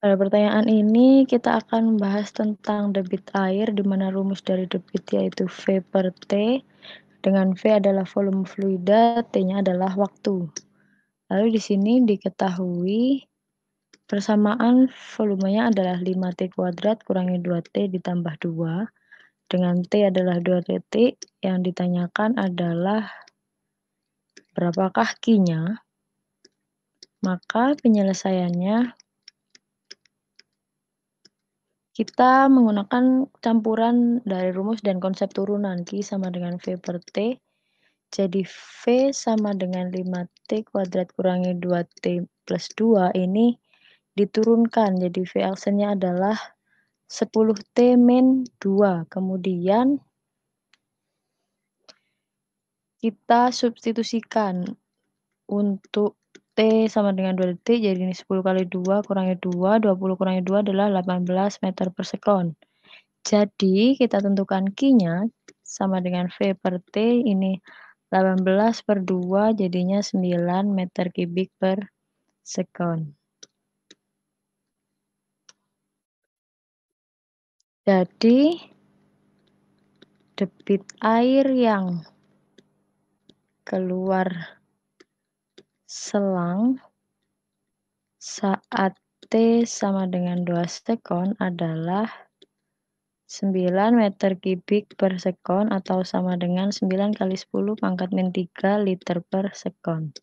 Pada pertanyaan ini, kita akan membahas tentang debit air, di mana rumus dari debit yaitu V per T, dengan V adalah volume fluida, T-nya adalah waktu. Lalu di sini diketahui persamaan volumenya adalah 5T kuadrat kurangi 2T ditambah 2, dengan T adalah 2 detik. yang ditanyakan adalah berapakah q maka penyelesaiannya kita menggunakan campuran dari rumus dan konsep turunan Q sama dengan V per T. Jadi V sama dengan 5T kuadrat kurangi 2T plus 2 ini diturunkan. Jadi V absennya adalah 10T min 2. Kemudian kita substitusikan untuk T sama dengan 2 detik, jadi ini 10 kali 2 kurangnya 2, 20 kurangnya 2 adalah 18 meter per sekon. Jadi kita tentukan Q-nya sama dengan V per T, ini 18 per 2 jadinya 9 meter kubik per sekon. Jadi debit air yang keluar selang saat T sama dengan 2 sekon adalah 9 meter kubik per sekon atau sama dengan 9 kali 10 pangkat min 3 liter per sekon.